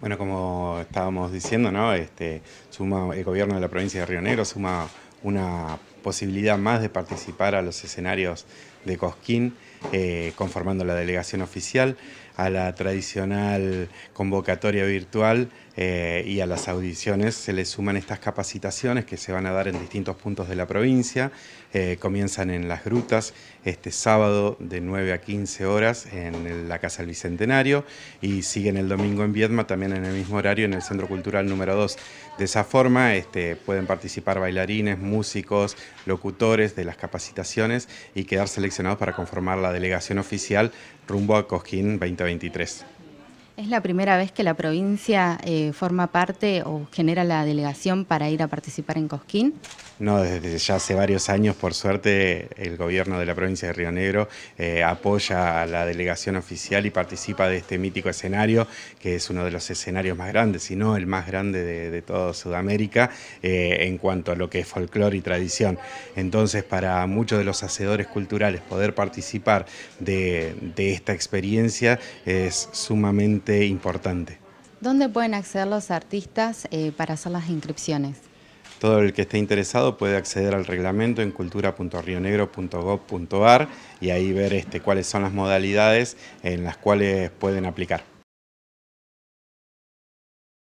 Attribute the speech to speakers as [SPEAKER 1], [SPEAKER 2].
[SPEAKER 1] Bueno, como estábamos diciendo, ¿no? este, suma, el gobierno de la provincia de Río Negro suma una posibilidad más de participar a los escenarios de Cosquín, eh, conformando la delegación oficial, a la tradicional convocatoria virtual eh, y a las audiciones se le suman estas capacitaciones que se van a dar en distintos puntos de la provincia. Eh, comienzan en Las Grutas este sábado de 9 a 15 horas en la Casa del Bicentenario y siguen el domingo en Viedma también en el mismo horario en el Centro Cultural número 2. De esa forma este, pueden participar bailarines, músicos, locutores de las capacitaciones y quedar seleccionados para conformar la delegación oficial rumbo a Cosquín 2023.
[SPEAKER 2] Es la primera vez que la provincia eh, forma parte o genera la delegación para ir a participar en Cosquín.
[SPEAKER 1] No, desde ya hace varios años, por suerte, el gobierno de la provincia de Río Negro eh, apoya a la delegación oficial y participa de este mítico escenario, que es uno de los escenarios más grandes, si no el más grande de, toda Sudamérica, eh, en cuanto a lo que es folclore y tradición. Entonces, para muchos de los hacedores culturales poder participar de esta experiencia es sumamente importante.
[SPEAKER 2] ¿Dónde pueden acceder los artistas eh, para hacer las inscripciones?
[SPEAKER 1] Todo el que esté interesado puede acceder al reglamento en cultura.rionegro.gov.ar y ahí ver este, cuáles son las modalidades en las cuales pueden aplicar.